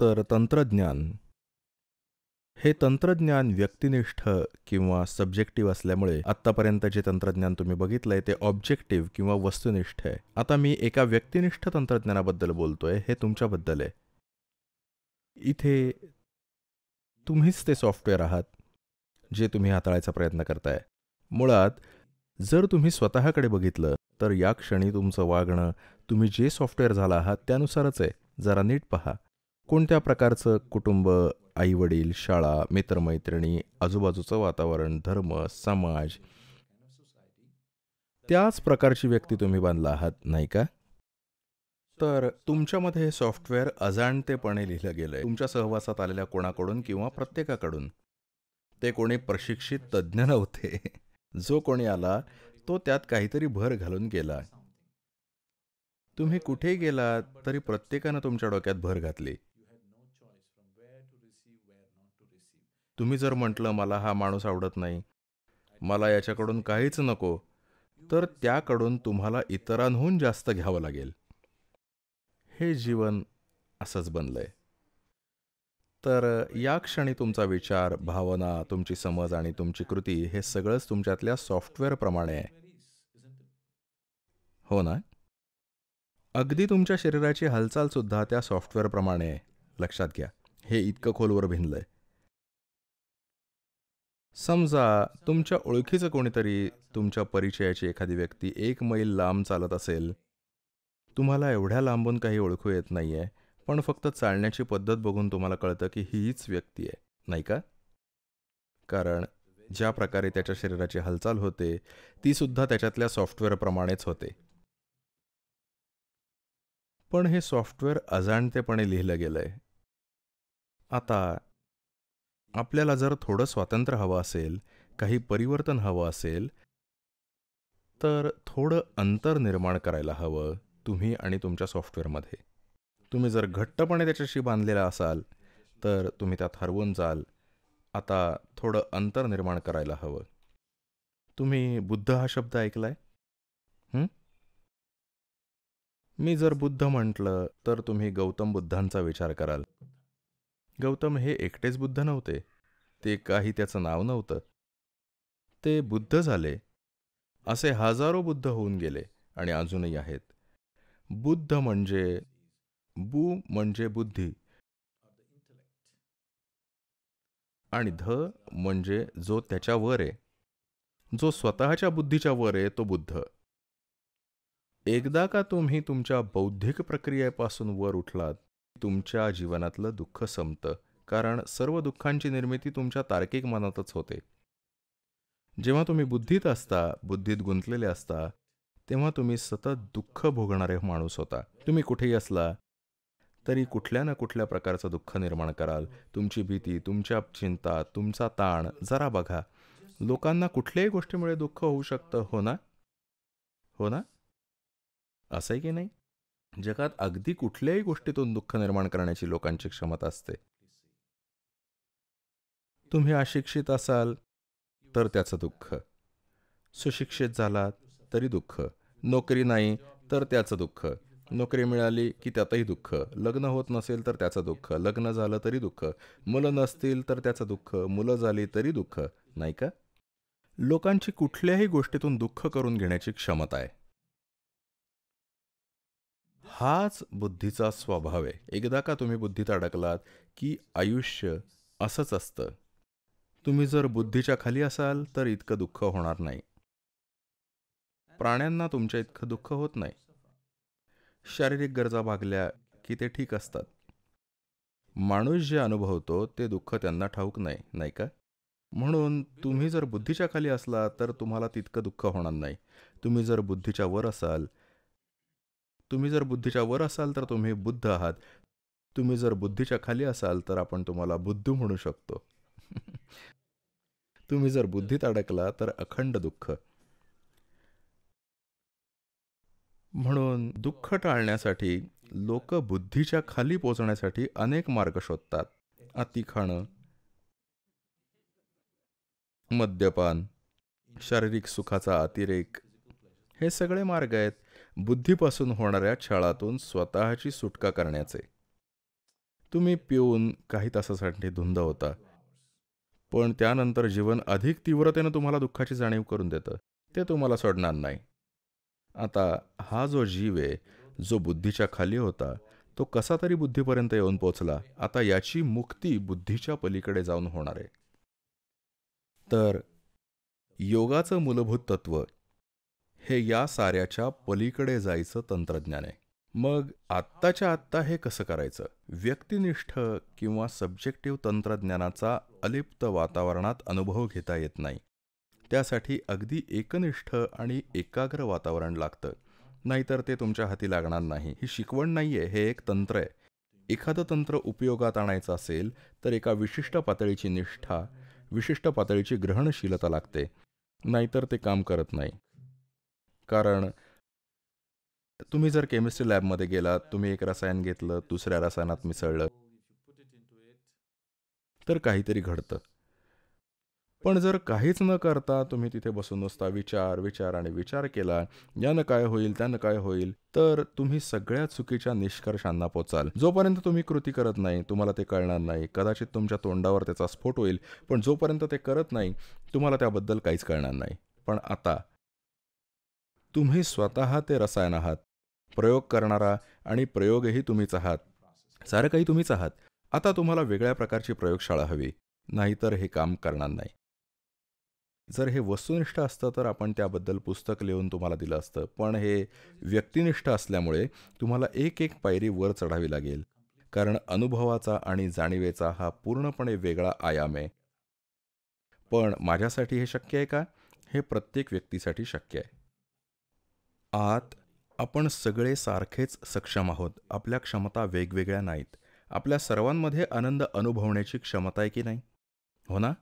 तर तंत्रज्ञान हे तंत्रज्ञान व्यक्तिनिष्ठ किंवा सब्जेक्टिव्ह असल्यामुळे आत्तापर्यंत जे तंत्रज्ञान तुम्ही बघितलंय ते ऑब्जेक्टिव्ह किंवा वस्तुनिष्ठ आहे आता मी एका व्यक्तिनिष्ठ तंत्रज्ञानाबद्दल बोलतोय हे तुमच्याबद्दल आहे इथे तुम्हीच ते सॉफ्टवेअर आहात जे तुम्ही हाताळायचा प्रयत्न करताय मुळात जर तुम्ही स्वतःकडे बघितलं तर या क्षणी तुमचं वागणं तुम्ही जे सॉफ्टवेअर झाला आहात त्यानुसारच आहे जरा नीट पहा कोणत्या प्रकारचं कुटुंब आईवडील शाळा मित्रमैत्रिणी आजूबाजूचं वातावरण धर्म समाज त्याच प्रकारची व्यक्ती तुम्ही बांधला आहात नाही का तर तुमच्यामध्ये हे सॉफ्टवेअर अजाणतेपणे लिहिलं गेलं तुमच्या सहवासात आलेल्या कोणाकडून किंवा प्रत्येकाकडून ते कोणी प्रशिक्षित तज्ज्ञ नव्हते जो कोणी आला तो त्यात काहीतरी भर घालून गेला तुम्ही कुठेही गेलात तरी प्रत्येकानं तुमच्या डोक्यात भर घातली तुम्ही जर म्हटलं मला हा माणूस आवडत नाही मला याच्याकडून काहीच नको तर त्याकडून तुम्हाला इतरांहून जास्त घ्यावं लागेल हे जीवन असंच बनलंय तर या क्षणी तुमचा विचार भावना तुमची समज आणि तुमची कृती हे सगळंच तुमच्यातल्या सॉफ्टवेअरप्रमाणे आहे हो ना अगदी तुमच्या शरीराची हालचाल सुद्धा त्या सॉफ्टवेअरप्रमाणे आहे लक्षात घ्या हे इतकं खोलवर भिनलंय समजा तुमच्या ओळखीचं कोणीतरी तुमच्या परिचयाची एखादी व्यक्ती एक मैल लांब चालत असेल तुम्हाला एवढ्या लांबून काही ओळखू येत नाही आहे पण फक्त चालण्याची पद्धत बघून तुम्हाला कळतं की हीच व्यक्ती आहे नाही का कारण ज्या प्रकारे त्याच्या शरीराची हालचाल होते ती सुद्धा त्याच्यातल्या सॉफ्टवेअरप्रमाणेच होते पण हे सॉफ्टवेअर अजाणतेपणे लिहिलं गेलंय आता आपल्याला जर थोडं स्वातंत्र्य हवं असेल काही परिवर्तन हवं असेल तर थोडं अंतर निर्माण करायला हवं तुम्ही आणि तुमच्या सॉफ्टवेअरमध्ये तुम्ही जर घट्टपणे त्याच्याशी बांधलेला असाल तर तुम्ही त्यात हरवून जाल आता थोडं अंतर निर्माण करायला हवं तुम्ही बुद्ध हा शब्द ऐकलाय मी जर बुद्ध म्हटलं तर तुम्ही गौतम बुद्धांचा विचार कराल गौतम हे एकटेच बुद्ध नव्हते ते काही त्याचं नाव नव्हतं ते बुद्ध झाले असे हजारो बुद्ध होऊन गेले आणि अजूनही आहेत बुद्ध म्हणजे बु म्हणजे बुद्धी आणि ध म्हणजे जो त्याच्या वर आहे जो स्वतःच्या बुद्धीच्या वर आहे तो बुद्ध एकदा का तुम्ही तुमच्या बौद्धिक प्रक्रियेपासून वर उठलात तुमच्या जीवनातलं दुःख संपतं कारण सर्व दुःखांची निर्मिती तुमच्या तार्किक मनातच होते जेव्हा तुम्ही बुद्धीत असता बुद्धीत गुंतलेले असता तेव्हा तुम्ही सतत दुःख भोगणारे माणूस होता तुम्ही कुठेही असला तरी कुठल्या ना कुठल्या प्रकारचं दुःख निर्माण कराल तुमची भीती तुमच्या चिंता तुमचा ताण जरा बघा लोकांना कुठल्याही गोष्टीमुळे दुःख होऊ शकतं हो ना हो ना आहे की नाही जगात अगदी कुठल्याही गोष्टीतून दुःख निर्माण करण्याची लोकांची क्षमता असते तुम्ही अशिक्षित असाल तर त्याचं दुःख सुशिक्षित झालात तरी दुःख नोकरी नाही तर त्याचं दुःख नोकरी मिळाली की त्यातही दुःख लग्न होत नसेल तर त्याचं दुःख लग्न झालं तरी दुःख मुलं नसतील तर त्याचं दुःख मुलं झाली तरी दुःख नाही का लोकांची कुठल्याही गोष्टीतून दुःख करून घेण्याची क्षमता आहे हाच बुद्धीचा स्वभाव आहे एकदा का तुम्ही बुद्धीत अडकलात की आयुष्य असंच असतं तुम्ही जर बुद्धीच्या खाली असाल तर इतकं दुःख होणार नाही प्राण्यांना तुमच्या इतकं दुःख होत नाही शारीरिक गरजा भागल्या की ते ठीक असतात माणूस जे अनुभवतो ते दुःख त्यांना ठाऊक नाही नाही का म्हणून तुम्ही जर बुद्धीच्या खाली असला तर तुम्हाला तितकं दुःख होणार नाही तुम्ही जर बुद्धीच्या वर असाल तुम्ही जर बुद्धीच्या वर असाल तर तुम्ही बुद्ध आहात तुम्ही जर बुद्धीच्या खाली असाल तर आपण तुम्हाला बुद्ध म्हणू शकतो तुम्ही जर बुद्धीत अडकला तर अखंड दुःख म्हणून दुःख टाळण्यासाठी लोक बुद्धीच्या खाली पोचण्यासाठी अनेक मार्ग शोधतात अति खाणं मद्यपान शारीरिक सुखाचा अतिरेक हे सगळे मार्ग आहेत बुद्धीपासून होणाऱ्या छळातून स्वतःची सुटका करण्याचे तुम्ही पिऊन काही तासासाठी धुंद होता पण त्यानंतर जीवन अधिक तीव्रतेनं तुम्हाला दुःखाची जाणीव करून देतं ते तुम्हाला सोडणार नाही आता हा जो जीव आहे जो बुद्धीच्या खाली होता तो कसा तरी बुद्धीपर्यंत येऊन पोचला आता याची मुक्ती बुद्धीच्या पलीकडे जाऊन होणार आहे तर योगाचं मूलभूत तत्त्व हे या साऱ्याच्या पलीकडे जायचं तंत्रज्ञान आहे मग आत्ताच्या आत्ता हे कसं करायचं व्यक्तिनिष्ठ किंवा सब्जेक्टिव्ह तंत्रज्ञानाचा अलिप्त वातावरणात अनुभव घेता येत नाही त्यासाठी अगदी एकनिष्ठ आणि एकाग्र वातावरण लागतं नाहीतर ते तुमच्या हाती लागणार नाही ही शिकवण नाही आहे हे एक तंत्र आहे एखादं तंत्र उपयोगात आणायचं असेल तर एका विशिष्ट पातळीची निष्ठा विशिष्ट पातळीची ग्रहणशीलता लागते नाहीतर ते काम करत नाही कारण तुम्ही जर केमिस्ट्री लॅबमध्ये गेलात तुम्ही एक रसायन घेतलं दुसऱ्या रसायनात मिसळलं तर काहीतरी घडतं पण जर काहीच न करता तुम्ही तिथे बसून नुसता विचार विचार आणि विचार केला यानं काय होईल त्यानं काय होईल तर तुम्ही सगळ्या चुकीच्या निष्कर्षांना पोचाल जोपर्यंत तुम्ही कृती करत नाही तुम्हाला ते कळणार नाही कदाचित तुमच्या तोंडावर त्याचा स्फोट होईल पण जोपर्यंत ते करत नाही तुम्हाला त्याबद्दल काहीच कळणार नाही पण आता तुम्ही स्वतः ते रसायन आहात प्रयोग करणारा आणि प्रयोगही तुम्हीच आहात सारं काही तुम्हीच आहात आता तुम्हाला वेगळ्या प्रकारची प्रयोगशाळा हवी नाहीतर हे काम करणार नाही जर हे वस्तुनिष्ठ असतं तर आपण त्याबद्दल पुस्तक लिहून तुम्हाला दिलं असतं पण हे व्यक्तिनिष्ठ असल्यामुळे तुम्हाला एक एक पायरी वर चढावी लागेल कारण अनुभवाचा आणि जाणीवेचा हा पूर्णपणे वेगळा आयाम आहे पण माझ्यासाठी हे शक्य आहे का हे प्रत्येक व्यक्तीसाठी शक्य आहे आत आपण सगळे सारखेच सक्षम आहोत आपल्या क्षमता वेगवेगळ्या नाहीत आपल्या सर्वांमध्ये आनंद अनुभवण्याची क्षमता आहे की नाही हो ना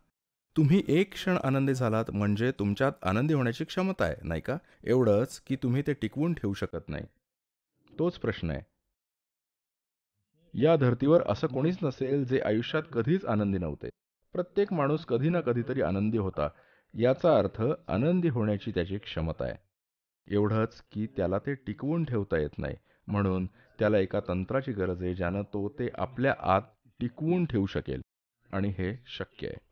तुम्ही एक क्षण आनंदी झालात म्हणजे तुमच्यात आनंदी होण्याची क्षमता आहे नाही का एवढंच की तुम्ही ते टिकवून ठेवू शकत नाही तोच प्रश्न आहे या धर्तीवर असं कोणीच नसेल जे आयुष्यात कधीच आनंदी नव्हते प्रत्येक माणूस कधी ना कधीतरी आनंदी होता याचा अर्थ आनंदी होण्याची त्याची क्षमता आहे एवढंच की त्याला ते टिकवून ठेवता येत नाही म्हणून त्याला एका तंत्राची गरज आहे ज्यानं तो ते आपल्या आत टिकवून ठेवू शकेल आणि हे शक्य आहे